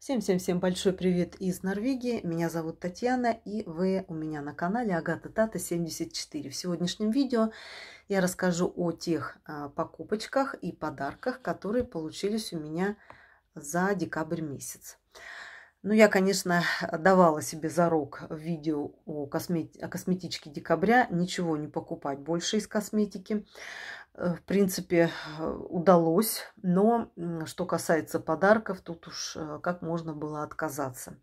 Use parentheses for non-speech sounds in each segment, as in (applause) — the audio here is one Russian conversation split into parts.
Всем-всем-всем большой привет из Норвегии. Меня зовут Татьяна и вы у меня на канале Агата Тата 74. В сегодняшнем видео я расскажу о тех а, покупочках и подарках, которые получились у меня за декабрь месяц. Ну, я, конечно, давала себе зарок в видео о, космети... о косметичке декабря ничего не покупать больше из косметики. Э, в принципе, э, удалось. Но что касается подарков, тут уж э, как можно было отказаться.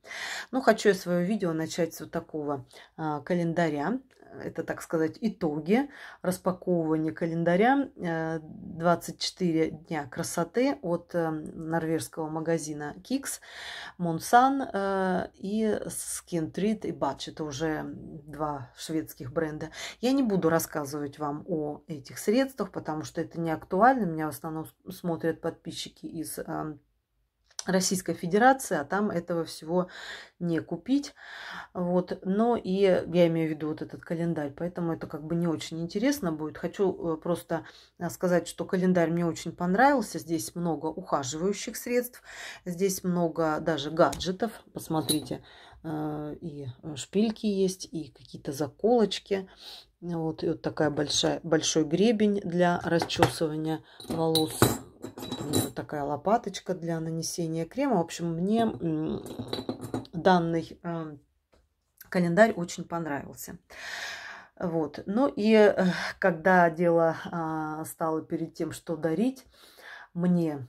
Ну, хочу я свое видео начать с вот такого календаря, это, так сказать, итоги распаковывания календаря 24 э, дня красоты от э, норвежского магазина Kix, Monsan э, и Skin Treat и Batch. Это уже два шведских бренда. Я не буду рассказывать вам о этих средствах, потому что это не актуально. Меня в основном смотрят подписчики из Российской Федерации, а там этого всего не купить. Вот. Но и я имею в виду вот этот календарь, поэтому это как бы не очень интересно будет. Хочу э, просто э, сказать, что календарь мне очень понравился. Здесь много ухаживающих средств, здесь много даже гаджетов. Посмотрите, э, и шпильки есть, и какие-то заколочки. Вот, и вот такая большая, большой гребень для расчесывания волос. Э, такая лопаточка для нанесения крема. В общем, мне данный э, календарь очень понравился. Вот. Ну и э, когда дело а, стало перед тем, что дарить мне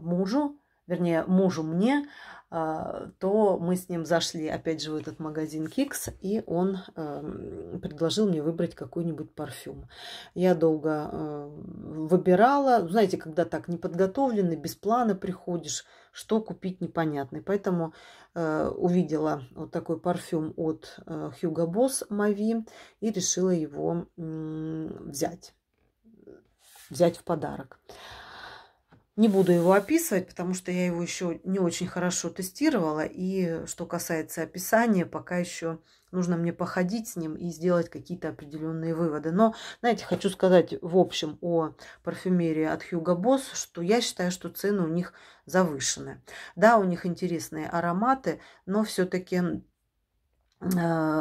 мужу, вернее, мужу мне, а, то мы с ним зашли, опять же, в этот магазин Кикс, и он эм, предложил мне выбрать какой-нибудь парфюм. Я долго эм, выбирала, знаете, когда так неподготовленный, без плана приходишь, что купить непонятно. поэтому э, увидела вот такой парфюм от э, Hugo Boss Мави и решила его взять, взять в подарок. Не буду его описывать, потому что я его еще не очень хорошо тестировала. И что касается описания, пока еще нужно мне походить с ним и сделать какие-то определенные выводы. Но, знаете, хочу сказать в общем о парфюмерии от Hugo Boss, что я считаю, что цены у них завышены. Да, у них интересные ароматы, но все-таки э,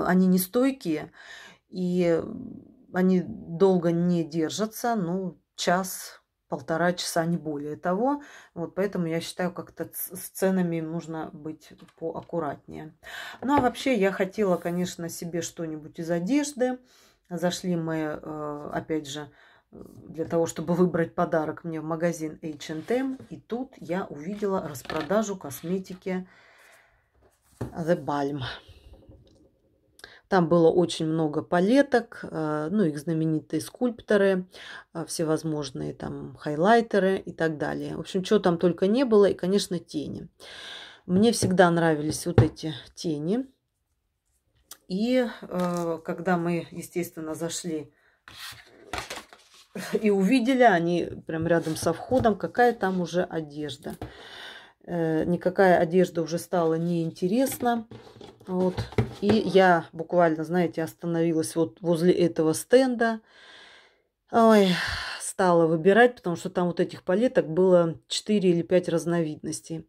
они не стойкие и они долго не держатся. Ну, час полтора часа, не более того. Вот поэтому я считаю, как-то с ценами нужно быть поаккуратнее. Ну а вообще я хотела, конечно, себе что-нибудь из одежды. Зашли мы, э, опять же, э, для того, чтобы выбрать подарок мне в магазин H&M. И тут я увидела распродажу косметики The Balm. Там было очень много палеток, э, ну, их знаменитые скульпторы, э, всевозможные там хайлайтеры и так далее. В общем, чего там только не было, и, конечно, тени. Мне всегда нравились вот эти тени. И э, когда мы, естественно, зашли и увидели они прям рядом со входом, какая там уже одежда. Э, никакая одежда уже стала неинтересна. Вот. И я буквально, знаете, остановилась вот возле этого стенда. Ой, стала выбирать, потому что там вот этих палеток было 4 или 5 разновидностей.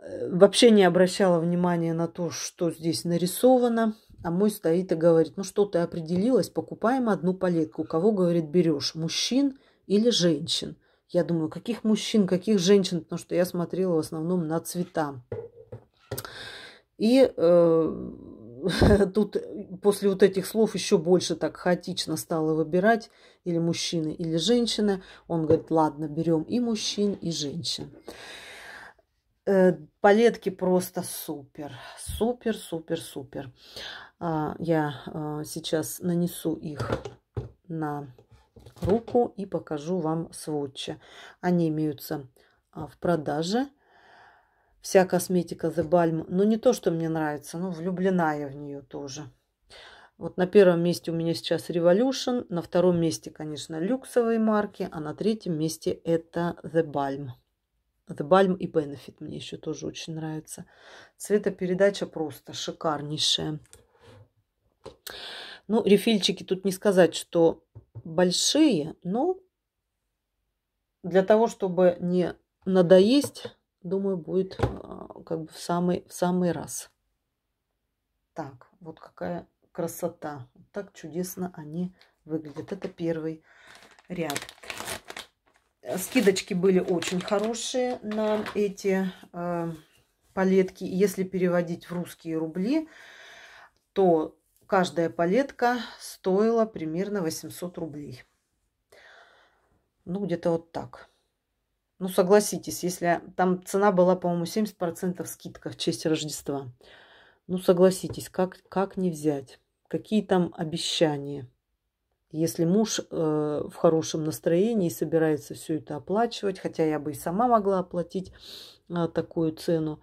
Э, вообще не обращала внимания на то, что здесь нарисовано. А мой стоит и говорит, ну что ты определилась, покупаем одну палетку. Кого, говорит, берешь, мужчин или женщин? Я думаю, каких мужчин, каких женщин, потому что я смотрела в основном на цвета. И э, (laughs) тут после вот этих слов еще больше так хаотично стала выбирать или мужчины, или женщины. Он говорит, ладно, берем и мужчин, и женщин. Э, палетки просто супер, супер, супер, супер. Э, я э, сейчас нанесу их на руку и покажу вам сводчи. Они имеются а, в продаже. Вся косметика The Balm, но ну, не то, что мне нравится, но влюблена я в нее тоже. Вот на первом месте у меня сейчас Revolution, на втором месте, конечно, люксовые марки, а на третьем месте это The Balm. The Balm и Benefit мне еще тоже очень нравится. Цветопередача просто шикарнейшая. Ну, рефильчики тут не сказать, что большие, но для того, чтобы не надоесть, думаю, будет а, как бы в самый, в самый раз. Так, вот какая красота. так чудесно они выглядят. Это первый ряд. Э, скидочки были очень хорошие на эти э, палетки. Если переводить в русские рубли, то каждая палетка стоила примерно 800 рублей. Ну, где-то вот так. Ну, согласитесь, если там цена была, по-моему, 70% скидка в честь Рождества. Ну, согласитесь, как, как не взять? Какие там обещания? Если муж э, в хорошем настроении собирается все это оплачивать, хотя я бы и сама могла оплатить э, такую цену,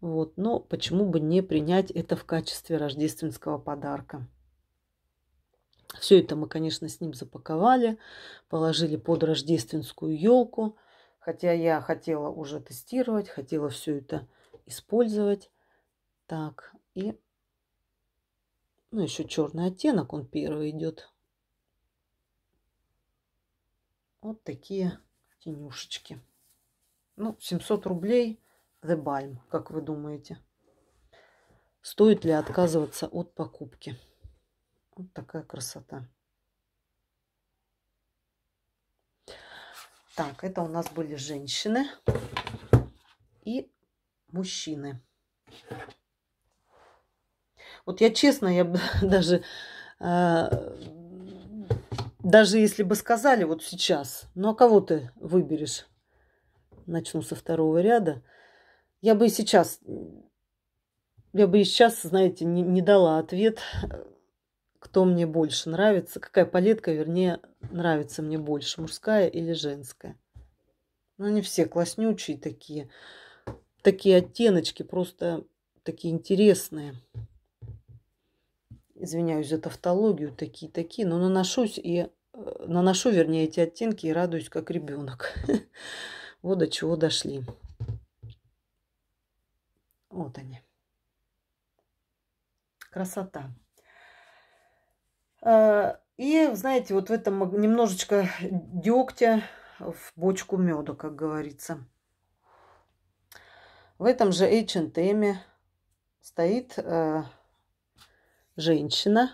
вот, но почему бы не принять это в качестве рождественского подарка? Все это мы, конечно, с ним запаковали, положили под рождественскую елку. Хотя я хотела уже тестировать, хотела все это использовать. Так, и ну, еще черный оттенок, он первый идет. Вот такие тенюшечки. Ну, 700 рублей The Balm, как вы думаете? Стоит ли отказываться от покупки? Вот такая красота. Так, это у нас были женщины и мужчины. Вот я честно, я бы (laughs) даже, э, даже если бы сказали вот сейчас, ну а кого ты выберешь? Начну со второго ряда. Я бы и сейчас, я бы и сейчас, знаете, не, не дала ответ, кто мне больше нравится, какая палетка, вернее, нравится мне больше, мужская или женская. Но ну, они все класснючие такие, такие оттеночки, просто такие интересные. Извиняюсь за тавтологию, такие-такие, но наношусь и наношу, вернее, эти оттенки и радуюсь как ребенок. (laughs) Вот до чего дошли. Вот они. Красота. А, и, знаете, вот в этом немножечко дегтя в бочку меда, как говорится. В этом же H&M стоит э, женщина,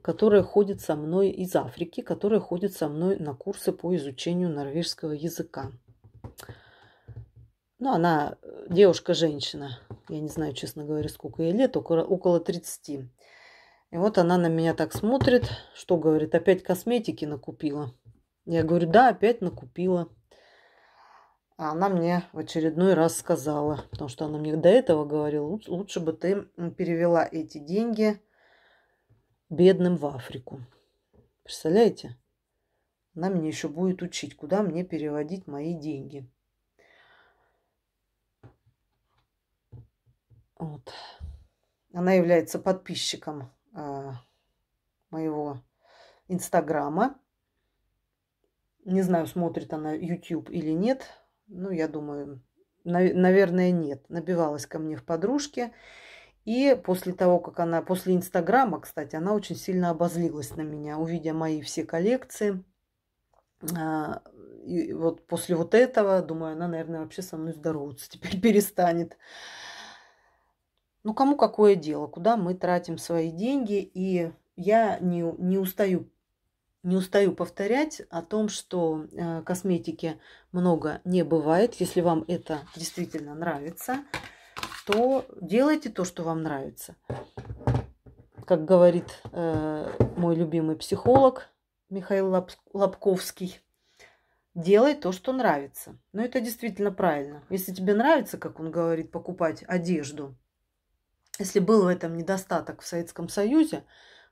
которая ходит со мной из Африки, которая ходит со мной на курсы по изучению норвежского языка. Ну, она э, девушка-женщина. Я не знаю, честно говоря, сколько ей лет, около, около 30. И вот она на меня так смотрит, что говорит, опять косметики накупила. Я говорю, да, опять накупила. А она мне в очередной раз сказала, потому что она мне до этого говорила, лучше бы ты перевела эти деньги бедным в Африку. Представляете? Она меня еще будет учить, куда мне переводить мои деньги. Вот. Она является подписчиком э, моего Инстаграма. Не знаю, смотрит она YouTube или нет. Ну, я думаю, нав- наверное, нет. Набивалась ко мне в подружке. И после того, как она, после Инстаграма, кстати, она очень сильно обозлилась на меня, увидя мои все коллекции. А, и вот после вот этого, думаю, она, наверное, вообще со мной здороваться теперь (laughs) перестанет. Ну, кому какое дело, куда мы тратим свои деньги. И я не, не устаю не устаю повторять о том, что э, косметики много не бывает. Если вам это действительно нравится, то делайте то, что вам нравится. Как говорит э, мой любимый психолог Михаил Лобковский, делай то, что нравится. Но ну, это действительно правильно. Если тебе нравится, как он говорит, покупать одежду, если был в этом недостаток в Советском Союзе,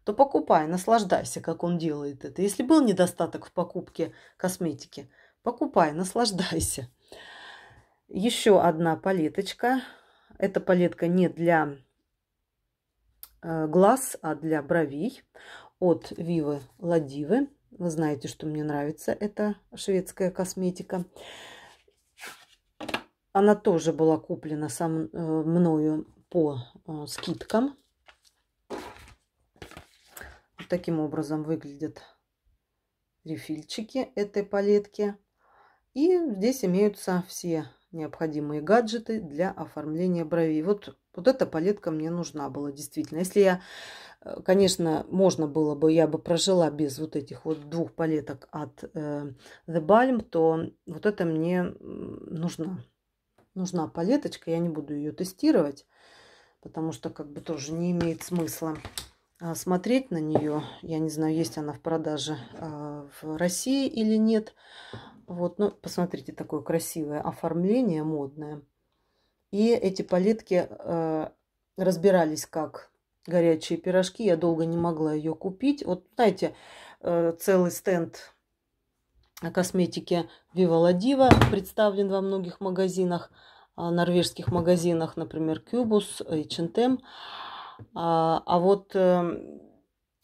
то покупай, наслаждайся, как он делает это. Если был недостаток в покупке косметики, покупай, наслаждайся. Еще одна палеточка. Эта палетка не для э, глаз, а для бровей от Вивы Ладивы. Вы знаете, что мне нравится эта шведская косметика. Она тоже была куплена сам, э, мною по э, скидкам. Вот таким образом выглядят рефильчики этой палетки. И здесь имеются все необходимые гаджеты для оформления бровей. Вот, вот эта палетка мне нужна была действительно. Если я, э, конечно, можно было бы, я бы прожила без вот этих вот двух палеток от э, The Balm, то вот это мне нужна. Нужна палеточка, я не буду ее тестировать потому что как бы тоже не имеет смысла а, смотреть на нее. Я не знаю, есть она в продаже а, в России или нет. Вот, ну, посмотрите, такое красивое оформление, модное. И эти палетки а, разбирались как горячие пирожки. Я долго не могла ее купить. Вот, знаете, целый стенд косметики Viva La Diva представлен во многих магазинах. А, норвежских магазинах, например, Кюбус и э, Чинтем. А, а вот эм,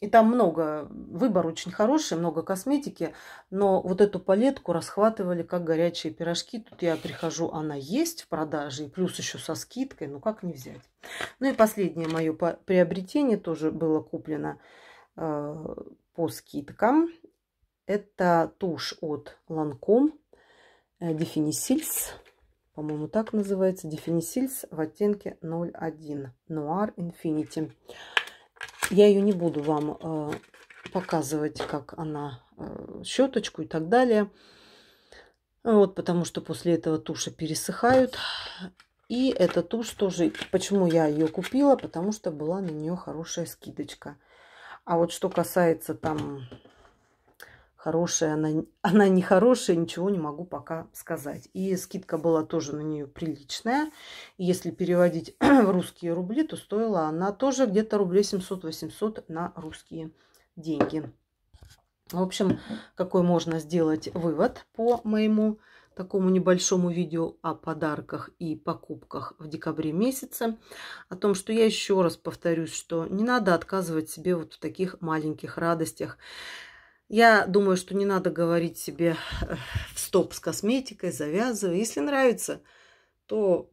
и там много, выбор очень хороший, много косметики, но вот эту палетку расхватывали как горячие пирожки. Тут я прихожу, она есть в продаже, и плюс еще со скидкой, ну как не взять. Ну и последнее мое приобретение тоже было куплено э, по скидкам. Это тушь от Lancome э, Definisils по-моему, так называется, дефинисильс в оттенке 01, Noir Infinity. Я ее не буду вам э, показывать, как она, э, щеточку и так далее. Вот, потому что после этого туши пересыхают. И эта тушь тоже, почему я ее купила, потому что была на нее хорошая скидочка. А вот что касается там Хорошая она, она не хорошая, ничего не могу пока сказать. И скидка была тоже на нее приличная. Если переводить (clears throat) в русские рубли, то стоила она тоже где-то рублей 700-800 на русские деньги. В общем, какой можно сделать вывод по моему такому небольшому видео о подарках и покупках в декабре месяце. О том, что я еще раз повторюсь, что не надо отказывать себе вот в таких маленьких радостях. Я думаю, что не надо говорить себе э, в стоп с косметикой, завязывай. Если нравится, то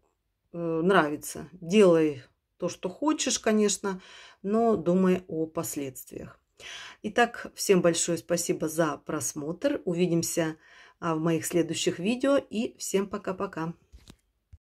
э, нравится. Делай то, что хочешь, конечно, но думай о последствиях. Итак, всем большое спасибо за просмотр. Увидимся а, в моих следующих видео и всем пока-пока.